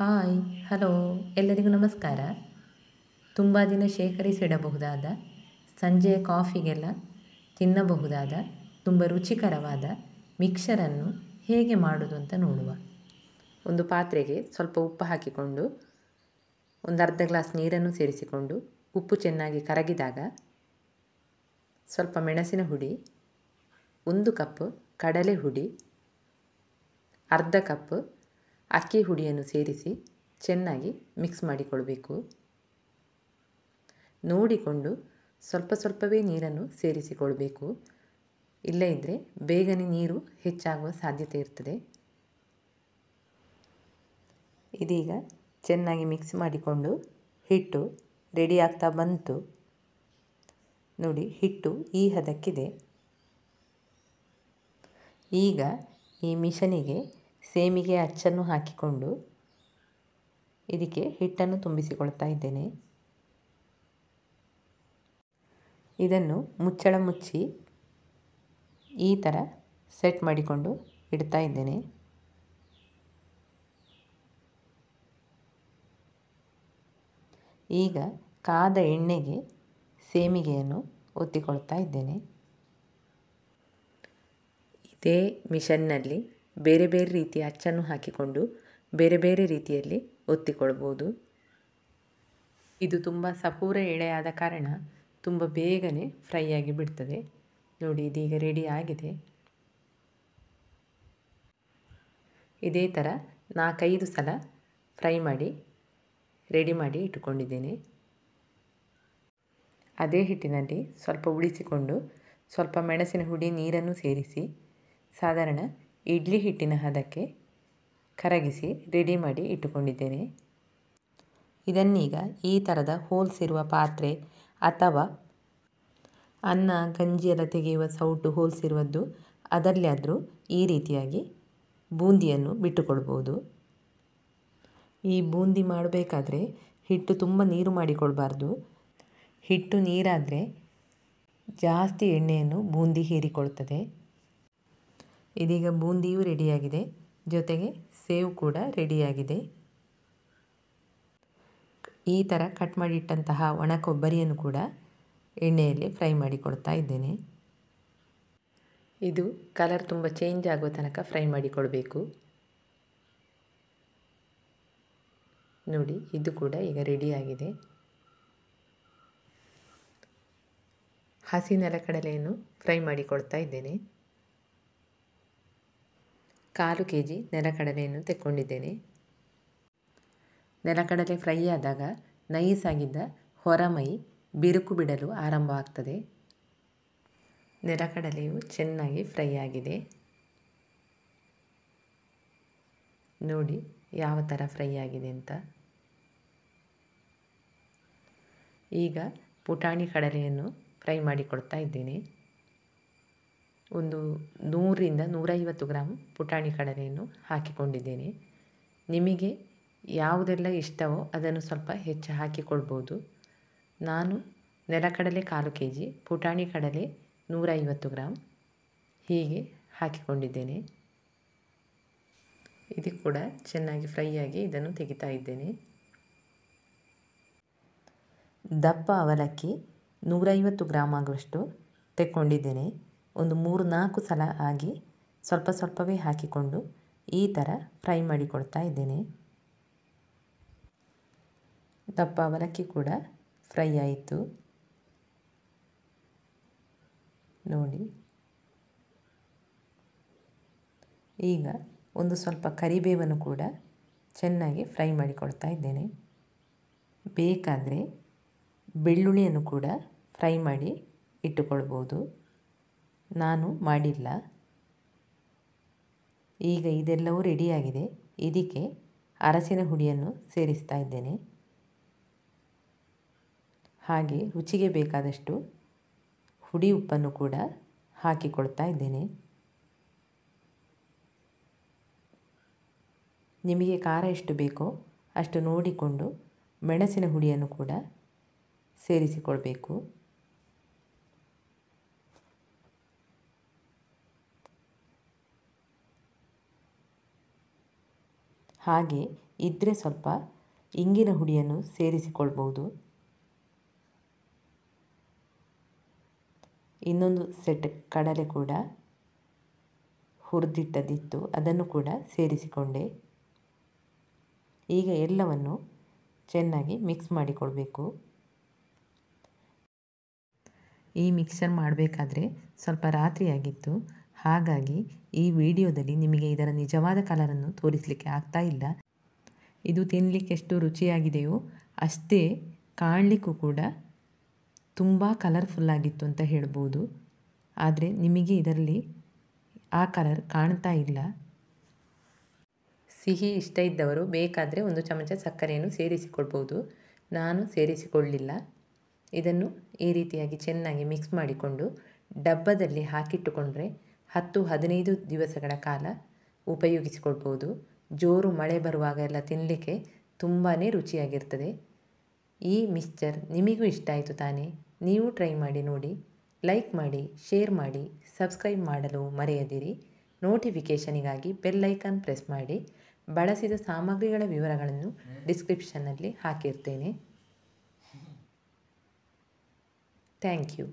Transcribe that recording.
hi hello ಎಲ್ಲರಿಗೂ ನಮಸ್ಕಾರ ತುಂಬ ದಿನ ಶೇಖರಿಸಿಡಬಹುದಾದ ಸಂಜೆಯ ಕಾಫಿಗೆಲ್ಲ ತಿನ್ನಬಹುದಾದ ತುಂಬ ರುಚಿಕರವಾದ ಮಿಕ್ಸರನ್ನು ಹೇಗೆ ಮಾಡೋದು ಅಂತ ನೋಡುವ ಒಂದು ಪಾತ್ರೆಗೆ ಸ್ವಲ್ಪ ಉಪ್ಪು ಹಾಕಿಕೊಂಡು ಒಂದು ಅರ್ಧ ಗ್ಲಾಸ್ ನೀರನ್ನು ಸೇರಿಸಿಕೊಂಡು ಉಪ್ಪು ಚೆನ್ನಾಗಿ ಕರಗಿದಾಗ ಸ್ವಲ್ಪ ಮೆಣಸಿನ ಹುಡಿ ಒಂದು ಕಪ್ ಕಡಲೆ ಹುಡಿ ಅರ್ಧ ಕಪ್ ಅಕ್ಕಿ ಹುಡಿಯನ್ನು ಸೇರಿಸಿ ಚೆನ್ನಾಗಿ ಮಿಕ್ಸ್ ಮಾಡಿಕೊಳ್ಬೇಕು ನೋಡಿಕೊಂಡು ಸ್ವಲ್ಪ ಸ್ವಲ್ಪವೇ ನೀರನ್ನು ಸೇರಿಸಿಕೊಳ್ಬೇಕು ಇಲ್ಲ ಇದ್ದರೆ ಬೇಗನೆ ನೀರು ಹೆಚ್ಚಾಗುವ ಸಾಧ್ಯತೆ ಇರ್ತದೆ ಇದೀಗ ಚೆನ್ನಾಗಿ ಮಿಕ್ಸ್ ಮಾಡಿಕೊಂಡು ಹಿಟ್ಟು ರೆಡಿ ಆಗ್ತಾ ಬಂತು ನೋಡಿ ಹಿಟ್ಟು ಈ ಹದಕ್ಕಿದೆ ಈಗ ಈ ಮಿಷನಿಗೆ ಸೇಮಿಗೆ ಅಚ್ಚನ್ನು ಹಾಕಿಕೊಂಡು ಇದಕ್ಕೆ ಹಿಟ್ಟನ್ನು ತುಂಬಿಸಿಕೊಳ್ತಾ ಇದ್ದೇನೆ ಇದನ್ನು ಮುಚ್ಚಳ ಮುಚ್ಚಿ ಈ ಥರ ಸೆಟ್ ಮಾಡಿಕೊಂಡು ಇಡ್ತಾ ಇದ್ದೇನೆ ಈಗ ಕಾದ ಎಣ್ಣೆಗೆ ಸೇಮಿಗೆಯನ್ನು ಒತ್ತಿಕೊಳ್ತಾ ಇದ್ದೇನೆ ಇದೇ ಮಿಷನ್ನಲ್ಲಿ ಬೇರೆ ಬೇರೆ ರೀತಿಯ ಅಚ್ಚನ್ನು ಹಾಕಿಕೊಂಡು ಬೇರೆ ಬೇರೆ ರೀತಿಯಲ್ಲಿ ಒತ್ತಿಕೊಳ್ಬೋದು ಇದು ತುಂಬ ಸಪೂರ ಎಳೆಯಾದ ಕಾರಣ ತುಂಬ ಬೇಗನೆ ಫ್ರೈ ಆಗಿ ಬಿಡ್ತದೆ ನೋಡಿ ಇದೀಗ ರೆಡಿ ಆಗಿದೆ ಇದೇ ಥರ ನಾಲ್ಕೈದು ಸಲ ಫ್ರೈ ಮಾಡಿ ರೆಡಿ ಮಾಡಿ ಇಟ್ಟುಕೊಂಡಿದ್ದೇನೆ ಅದೇ ಹಿಟ್ಟಿನಲ್ಲಿ ಸ್ವಲ್ಪ ಉಳಿಸಿಕೊಂಡು ಸ್ವಲ್ಪ ಮೆಣಸಿನ ಹುಡಿ ನೀರನ್ನು ಸೇರಿಸಿ ಸಾಧಾರಣ ಇಡ್ಲಿ ಹಿಟ್ಟಿನ ಹದಕ್ಕೆ ಕರಗಿಸಿ ರೆಡಿ ಮಾಡಿ ಇಟ್ಟುಕೊಂಡಿದ್ದೇನೆ ಇದನ್ನೀಗ ಈ ಥರದ ಹೋಲ್ಸ್ ಇರುವ ಪಾತ್ರೆ ಅಥವಾ ಅನ್ನ ಗಂಜಿ ತೆಗೆಯುವ ಸೌಟು ಹೋಲ್ಸ್ ಇರುವದ್ದು ಅದರಲ್ಲಿ ಆದರೂ ಈ ರೀತಿಯಾಗಿ ಬೂಂದಿಯನ್ನು ಬಿಟ್ಟುಕೊಳ್ಬೋದು ಈ ಬೂಂದಿ ಮಾಡಬೇಕಾದ್ರೆ ಹಿಟ್ಟು ತುಂಬ ನೀರು ಮಾಡಿಕೊಳ್ಬಾರ್ದು ಹಿಟ್ಟು ನೀರಾದರೆ ಜಾಸ್ತಿ ಎಣ್ಣೆಯನ್ನು ಬೂಂದಿ ಹೀರಿಕೊಳ್ತದೆ ಇದೀಗ ಬೂಂದಿಯೂ ರೆಡಿಯಾಗಿದೆ ಜೊತೆಗೆ ಸೇವ್ ಕೂಡ ರೆಡಿಯಾಗಿದೆ ಈ ಥರ ಕಟ್ ಮಾಡಿಟ್ಟಂತಹ ಒಣ ಕೊಬ್ಬರಿಯನ್ನು ಕೂಡ ಎಣ್ಣೆಯಲ್ಲಿ ಫ್ರೈ ಮಾಡಿಕೊಡ್ತಾ ಇದ್ದೇನೆ ಇದು ಕಲರ್ ತುಂಬ ಚೇಂಜ್ ಆಗೋ ತನಕ ಫ್ರೈ ಮಾಡಿಕೊಡಬೇಕು ನೋಡಿ ಇದು ಕೂಡ ಈಗ ರೆಡಿಯಾಗಿದೆ ಹಸಿ ನೆಲಕಡಲೆಯನ್ನು ಫ್ರೈ ಮಾಡಿಕೊಳ್ತಾ ಇದ್ದೇನೆ ಕಾಲು ಕೆ ಜಿ ನೆಲಕಡಲೆಯನ್ನು ತೆಕ್ಕೊಂಡಿದ್ದೇನೆ ನೆಲಕಡಲೆ ಫ್ರೈ ಆದಾಗ ನೈಸಾಗಿದ್ದ ಹೊರಮೈ ಬಿರುಕು ಬಿಡಲು ಆರಂಭವಾಗ್ತದೆ ನೆಲಕಡಲೆಯು ಚೆನ್ನಾಗಿ ಫ್ರೈ ಆಗಿದೆ ನೋಡಿ ಯಾವ ಥರ ಫ್ರೈ ಆಗಿದೆ ಅಂತ ಈಗ ಪುಟಾಣಿ ಕಡಲೆಯನ್ನು ಫ್ರೈ ಮಾಡಿಕೊಡ್ತಾ ಇದ್ದೇನೆ ಒಂದು ನೂರಿಂದ ನೂರೈವತ್ತು ಗ್ರಾಮ್ ಪುಟಾಣಿ ಕಡಲೆಯನ್ನು ಹಾಕಿಕೊಂಡಿದ್ದೇನೆ ನಿಮಗೆ ಯಾವುದೆಲ್ಲ ಇಷ್ಟವೋ ಅದನ್ನು ಸ್ವಲ್ಪ ಹೆಚ್ಚು ಹಾಕಿಕೊಳ್ಬೋದು ನಾನು ನೆಲಕಡಲೆ ಕಾಲು ಕೆ ಜಿ ಪುಟಾಣಿ ಕಡಲೆ ನೂರೈವತ್ತು ಗ್ರಾಮ್ ಹೀಗೆ ಹಾಕಿಕೊಂಡಿದ್ದೇನೆ ಇದು ಕೂಡ ಚೆನ್ನಾಗಿ ಫ್ರೈ ಆಗಿ ಇದನ್ನು ತೆಗಿತಾ ಇದ್ದೇನೆ ದಪ್ಪ ಅವಲಕ್ಕಿ ನೂರೈವತ್ತು ಗ್ರಾಮ್ ಆಗುವಷ್ಟು ತೆಕ್ಕೊಂಡಿದ್ದೇನೆ ಒಂದು ಮೂರು ನಾಲ್ಕು ಸಲ ಆಗಿ ಸ್ವಲ್ಪ ಸ್ವಲ್ಪವೇ ಹಾಕಿಕೊಂಡು ಈ ಥರ ಫ್ರೈ ಮಾಡಿಕೊಡ್ತಾ ಇದ್ದೇನೆ ದಪ್ಪ ಅವಲಕ್ಕಿ ಕೂಡ ಫ್ರೈ ಆಯಿತು ನೋಡಿ ಈಗ ಒಂದು ಸ್ವಲ್ಪ ಕರಿಬೇವನ್ನು ಕೂಡ ಚೆನ್ನಾಗಿ ಫ್ರೈ ಮಾಡಿಕೊಡ್ತಾ ಇದ್ದೇನೆ ಬೇಕಾದರೆ ಬೆಳ್ಳುಳ್ಳಿಯನ್ನು ಕೂಡ ಫ್ರೈ ಮಾಡಿ ಇಟ್ಟುಕೊಳ್ಬೋದು ನಾನು ಮಾಡಿಲ್ಲ ಈಗ ಇದೆಲ್ಲವೂ ರೆಡಿಯಾಗಿದೆ ಇದಕ್ಕೆ ಅರಸಿನ ಹುಡಿಯನ್ನು ಸೇರಿಸ್ತಾ ಇದ್ದೇನೆ ಹಾಗೆ ರುಚಿಗೆ ಬೇಕಾದಷ್ಟು ಹುಡಿ ಉಪ್ಪನ್ನು ಕೂಡ ಹಾಕಿಕೊಳ್ತಾ ಇದ್ದೇನೆ ನಿಮಗೆ ಖಾರ ಎಷ್ಟು ಬೇಕೋ ಅಷ್ಟು ನೋಡಿಕೊಂಡು ಮೆಣಸಿನ ಹುಡಿಯನ್ನು ಕೂಡ ಸೇರಿಸಿಕೊಳ್ಬೇಕು ಹಾಗೆ ಇದ್ದರೆ ಸ್ವಲ್ಪ ಇಂಗಿನ ಹುಡಿಯನ್ನು ಸೇರಿಸಿಕೊಳ್ಬೋದು ಇನ್ನೊಂದು ಸೆಟ್ ಕಡಲೆ ಕೂಡ ಹುರಿದಿಟ್ಟದಿತ್ತು ಅದನ್ನು ಕೂಡ ಸೇರಿಸಿಕೊಂಡೆ ಈಗ ಎಲ್ಲವನ್ನು ಚೆನ್ನಾಗಿ ಮಿಕ್ಸ್ ಮಾಡಿಕೊಳ್ಬೇಕು ಈ ಮಿಕ್ಸರ್ ಮಾಡಬೇಕಾದ್ರೆ ಸ್ವಲ್ಪ ರಾತ್ರಿಯಾಗಿತ್ತು ಹಾಗಾಗಿ ಈ ವಿಡಿಯೋದಲ್ಲಿ ನಿಮಗೆ ಇದರ ನಿಜವಾದ ಕಲರನ್ನು ತೋರಿಸಲಿಕ್ಕೆ ಆಗ್ತಾ ಇಲ್ಲ ಇದು ತಿನ್ನಲಿಕ್ಕೆ ಎಷ್ಟು ರುಚಿಯಾಗಿದೆಯೋ ಅಷ್ಟೇ ಕಾಣಲಿಕ್ಕೂ ಕೂಡ ತುಂಬ ಆಗಿತ್ತು ಅಂತ ಹೇಳ್ಬೋದು ಆದರೆ ನಿಮಗೆ ಇದರಲ್ಲಿ ಆ ಕಲರ್ ಕಾಣ್ತಾ ಇಲ್ಲ ಸಿಹಿ ಇಷ್ಟ ಇದ್ದವರು ಬೇಕಾದರೆ ಒಂದು ಚಮಚ ಸಕ್ಕರೆಯನ್ನು ಸೇರಿಸಿಕೊಳ್ಬೋದು ನಾನು ಸೇರಿಸಿಕೊಳ್ಳಿಲ್ಲ ಇದನ್ನು ಈ ರೀತಿಯಾಗಿ ಚೆನ್ನಾಗಿ ಮಿಕ್ಸ್ ಮಾಡಿಕೊಂಡು ಡಬ್ಬದಲ್ಲಿ ಹಾಕಿಟ್ಟುಕೊಂಡ್ರೆ ಹತ್ತು ಹದಿನೈದು ದಿವಸಗಳ ಕಾಲ ಉಪಯೋಗಿಸಿಕೊಳ್ಬೋದು ಜೋರು ಮಳೆ ಬರುವಾಗ ಎಲ್ಲ ತಿನ್ನಲಿಕ್ಕೆ ತುಂಬಾ ರುಚಿಯಾಗಿರ್ತದೆ ಈ ಮಿಕ್ಸ್ಚರ್ ನಿಮಗೂ ಇಷ್ಟ ಆಯಿತು ತಾನೇ ನೀವು ಟ್ರೈ ಮಾಡಿ ನೋಡಿ ಲೈಕ್ ಮಾಡಿ ಶೇರ್ ಮಾಡಿ ಸಬ್ಸ್ಕ್ರೈಬ್ ಮಾಡಲು ಮರೆಯದಿರಿ ನೋಟಿಫಿಕೇಷನಿಗಾಗಿ ಬೆಲ್ಲೈಕಾನ್ ಪ್ರೆಸ್ ಮಾಡಿ ಬಳಸಿದ ಸಾಮಗ್ರಿಗಳ ವಿವರಗಳನ್ನು ಡಿಸ್ಕ್ರಿಪ್ಷನ್ನಲ್ಲಿ ಹಾಕಿರ್ತೇನೆ ಥ್ಯಾಂಕ್ ಯು